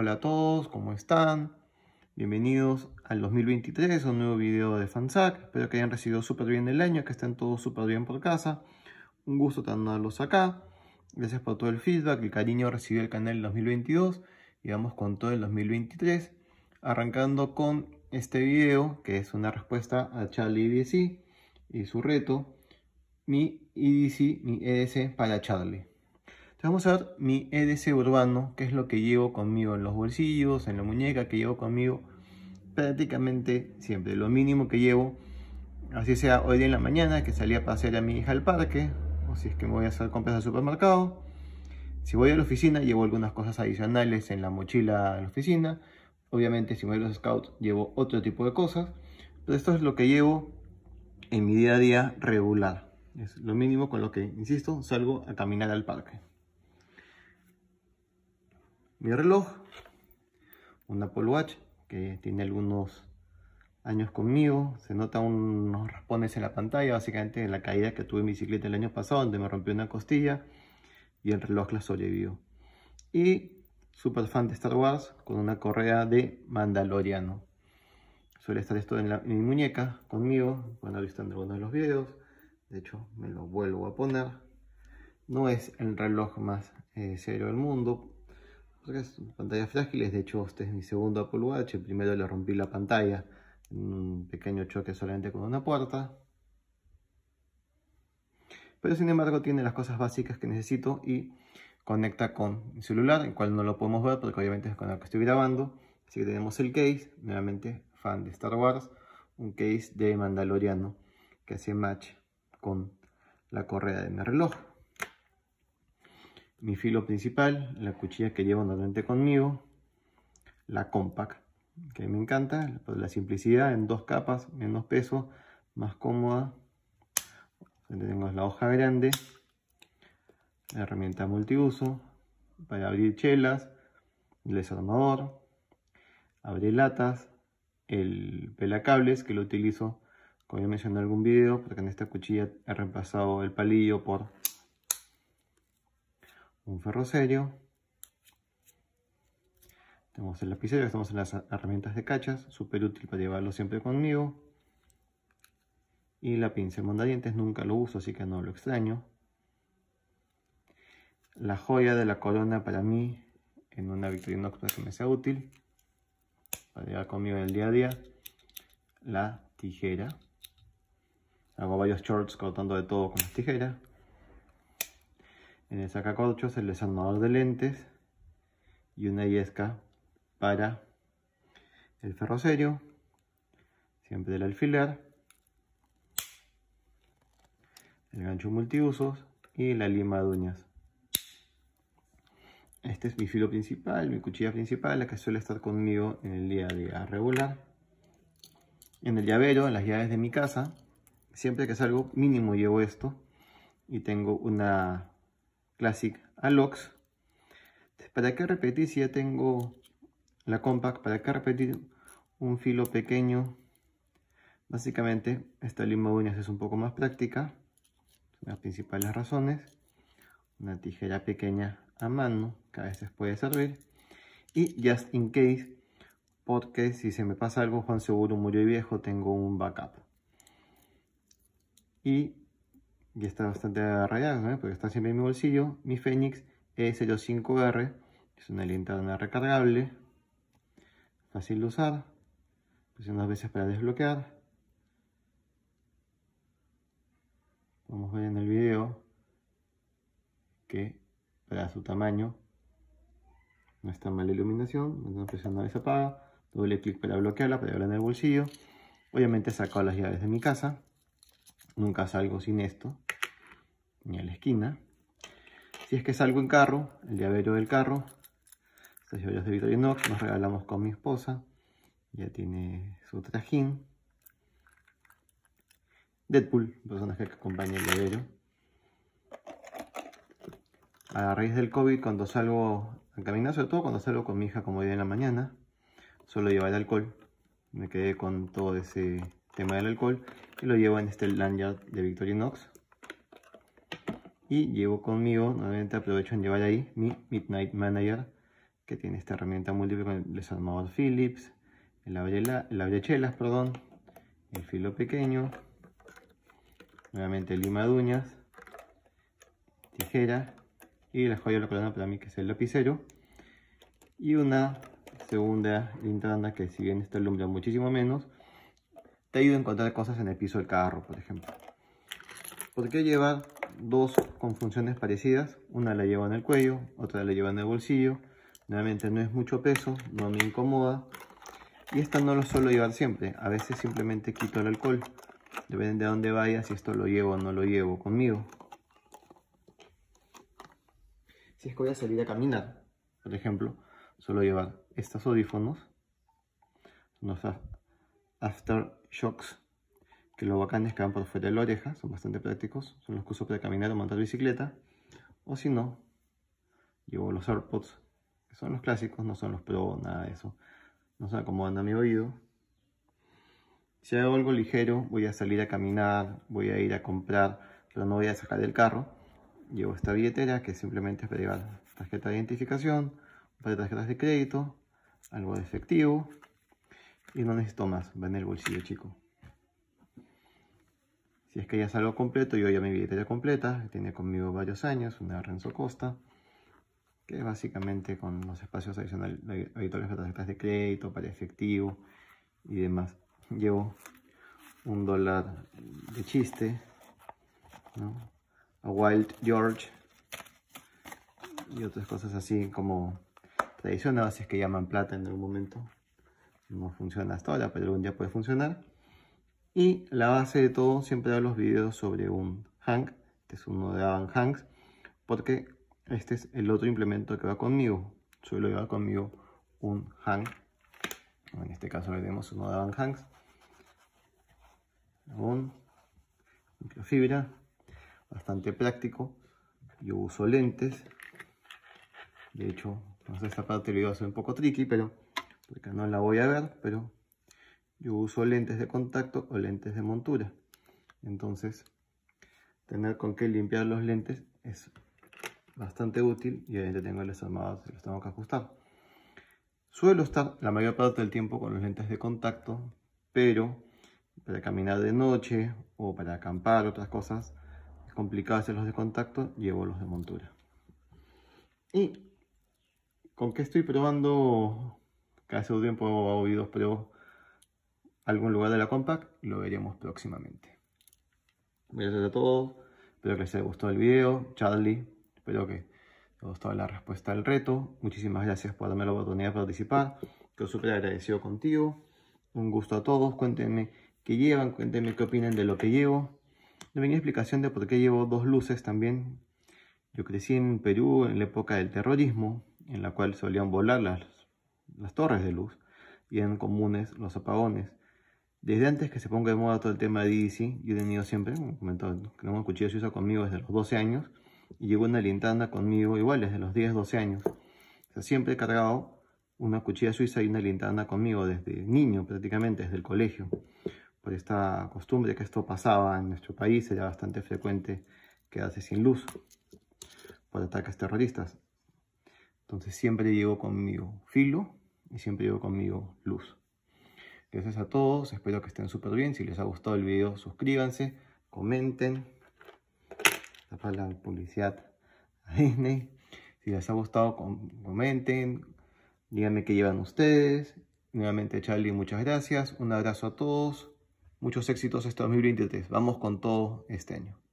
Hola a todos, ¿cómo están? Bienvenidos al 2023, un nuevo video de Fansac. Espero que hayan recibido súper bien el año, que estén todos súper bien por casa. Un gusto tenerlos acá. Gracias por todo el feedback, el cariño recibió el canal en 2022 y vamos con todo el 2023. Arrancando con este video que es una respuesta a Charlie EDC y su reto, mi EDC, mi EDC para Charlie vamos a ver mi EDC urbano, que es lo que llevo conmigo en los bolsillos, en la muñeca, que llevo conmigo prácticamente siempre. Lo mínimo que llevo, así sea hoy día en la mañana, que salí a pasear a mi hija al parque, o si es que me voy a hacer compras al supermercado. Si voy a la oficina, llevo algunas cosas adicionales en la mochila de la oficina. Obviamente, si voy a los scouts, llevo otro tipo de cosas. Pero esto es lo que llevo en mi día a día regular. Es lo mínimo con lo que, insisto, salgo a caminar al parque mi reloj, un Apple Watch que tiene algunos años conmigo, se nota unos raspones en la pantalla, básicamente en la caída que tuve en bicicleta el año pasado, donde me rompió una costilla y el reloj la sobrevivió. Y super fan de Star Wars con una correa de Mandaloriano. Suele estar esto en, mi muñeca conmigo, cuando he visto en algunos de los videos, de hecho me lo vuelvo a poner. No es el reloj más eh, serio del mundo, pantallas frágiles. De hecho, este es mi segundo Apple Watch. El primero le rompí la pantalla en un pequeño choque solamente con una puerta. Pero sin embargo tiene las cosas básicas que necesito y conecta con mi celular, el cual no lo podemos ver porque obviamente es con el que estoy grabando. Así que tenemos el case, nuevamente fan de Star Wars, un case de Mandaloriano que hace match con la correa de mi reloj mi filo principal, la cuchilla que llevo normalmente conmigo, la compact, que me encanta, por la simplicidad en dos capas, menos peso, más cómoda. Donde tengo la hoja grande, la herramienta multiuso para abrir chelas, el desarmador, abrir latas, el pelacables que lo utilizo, como ya mencioné en algún video, porque en esta cuchilla he reemplazado el palillo por un ferrocerio Tenemos el lapicero, estamos en las herramientas de cachas, súper útil para llevarlo siempre conmigo. Y la pinza mondadientes nunca lo uso, así que no lo extraño. La joya de la corona para mí, en una victoria nocturna que me sea útil. Para llevar conmigo en el día a día. La tijera. Hago varios shorts cortando de todo con la tijera en el sacacorchos, el desarmador de lentes y una yesca para el ferrocerio siempre del alfiler, el gancho multiusos y la lima de uñas. Este es mi filo principal, mi cuchilla principal, la que suele estar conmigo en el día a día regular. En el llavero, en las llaves de mi casa, siempre que salgo mínimo llevo esto y tengo una Classic a ¿Para que repetir si ya tengo la compact? ¿Para qué repetir un filo pequeño? Básicamente, esta lima uñas es un poco más práctica. las principales razones. Una tijera pequeña a mano, que a veces puede servir. Y just in case, porque si se me pasa algo, Juan Seguro murió viejo, tengo un backup. Y y está bastante rayado, ¿eh? porque está siempre en mi bolsillo, mi Fenix E05R, es una linterna recargable, fácil de usar, presiona dos veces para desbloquear. a ver en el video que para su tamaño no está mal la iluminación, presiona una vez apaga, doble clic para bloquearla, para llevarla en el bolsillo. Obviamente he sacado las llaves de mi casa, Nunca salgo sin esto, ni a la esquina. Si es que salgo en carro, el llavero del carro, estas joyas de Victorinox, nos regalamos con mi esposa. Ya tiene su trajín. Deadpool, personaje que acompaña el llavero. A raíz del COVID, cuando salgo a caminar, sobre todo cuando salgo con mi hija como hoy en la mañana, suelo llevar alcohol. Me quedé con todo ese tema del alcohol que lo llevo en este lanyard de Victorinox. Y llevo conmigo, nuevamente aprovecho en llevar ahí mi Midnight Manager, que tiene esta herramienta múltiple con el desarmador philips el, abrela, el abrechelas, perdón, el filo pequeño, nuevamente lima uñas tijera y la joya de la para mí que es el lapicero y una segunda linterna que si bien esta alumbra muchísimo menos ayuda a encontrar cosas en el piso del carro, por ejemplo. ¿Por qué llevar dos con funciones parecidas? Una la llevo en el cuello, otra la llevo en el bolsillo. Nuevamente no es mucho peso, no me incomoda. Y esta no lo suelo llevar siempre, a veces simplemente quito el alcohol. Depende de dónde vaya, si esto lo llevo o no lo llevo conmigo. Si es que voy a salir a caminar, por ejemplo, suelo llevar estos audífonos, Aftershocks, que lo es que van por fuera de la oreja, son bastante prácticos, son los que uso para caminar o montar bicicleta, o si no, llevo los AirPods, que son los clásicos, no son los Pro, nada de eso, no se acomodan a mi oído. Si hago algo ligero, voy a salir a caminar, voy a ir a comprar, pero no voy a sacar del carro. Llevo esta billetera que simplemente es para llevar tarjeta de identificación, para tarjetas de crédito, algo de efectivo, y no necesito más, va en el bolsillo, chico. Si es que ya salgo completo, yo ya mi billetera completa, tiene conmigo varios años, una Renzo Costa, que básicamente con los espacios adicionales habituales para tarjetas de crédito, para efectivo y demás. Llevo un dólar de chiste, a Wild George y otras cosas así como tradicionales, si es que llaman plata en algún momento no funciona hasta ahora, pero algún día puede funcionar. Y la base de todo, siempre hago los videos sobre un hang, que este es uno de Avan Hangs, porque este es el otro implemento que va conmigo. Suelo llevar conmigo un hang, en este caso le tenemos uno de Avan Hangs, un microfibra, bastante práctico. Yo uso lentes, de hecho, esta parte lo iba a un poco tricky, pero porque no la voy a ver, pero yo uso lentes de contacto o lentes de montura. Entonces, tener con qué limpiar los lentes es bastante útil y ahí ya tengo los armados y los tengo que ajustar. Suelo estar la mayor parte del tiempo con los lentes de contacto, pero para caminar de noche o para acampar, otras cosas, es complicado hacer los de contacto, llevo los de montura. ¿Y con qué estoy probando hace un tiempo ha oído pero algún lugar de la Compact, lo veremos próximamente. Gracias a todos, espero que les haya gustado el video, Charlie, espero que les haya gustado la respuesta al reto, muchísimas gracias por darme la oportunidad de participar, Estoy súper agradecido contigo, un gusto a todos, cuéntenme qué llevan, cuéntenme qué opinan de lo que llevo, venía explicación de por qué llevo dos luces también, yo crecí en Perú en la época del terrorismo, en la cual solían volar las las torres de luz y comunes los apagones. Desde antes que se ponga de moda todo el tema de DC, yo he tenido siempre, como comentado, que una cuchilla suiza conmigo desde los 12 años y llevo una linterna conmigo igual desde los 10, 12 años. siempre he cargado una cuchilla suiza y una linterna conmigo desde niño prácticamente, desde el colegio. Por esta costumbre que esto pasaba en nuestro país, era bastante frecuente quedarse sin luz por ataques terroristas. Entonces siempre llevo conmigo filo, y siempre llevo conmigo luz. Gracias a todos, espero que estén súper bien. Si les ha gustado el video, suscríbanse, comenten. para la publicidad a Disney. Si les ha gustado, comenten. Díganme qué llevan ustedes. Nuevamente, Charlie, muchas gracias. Un abrazo a todos. Muchos éxitos este 2023. Vamos con todo este año.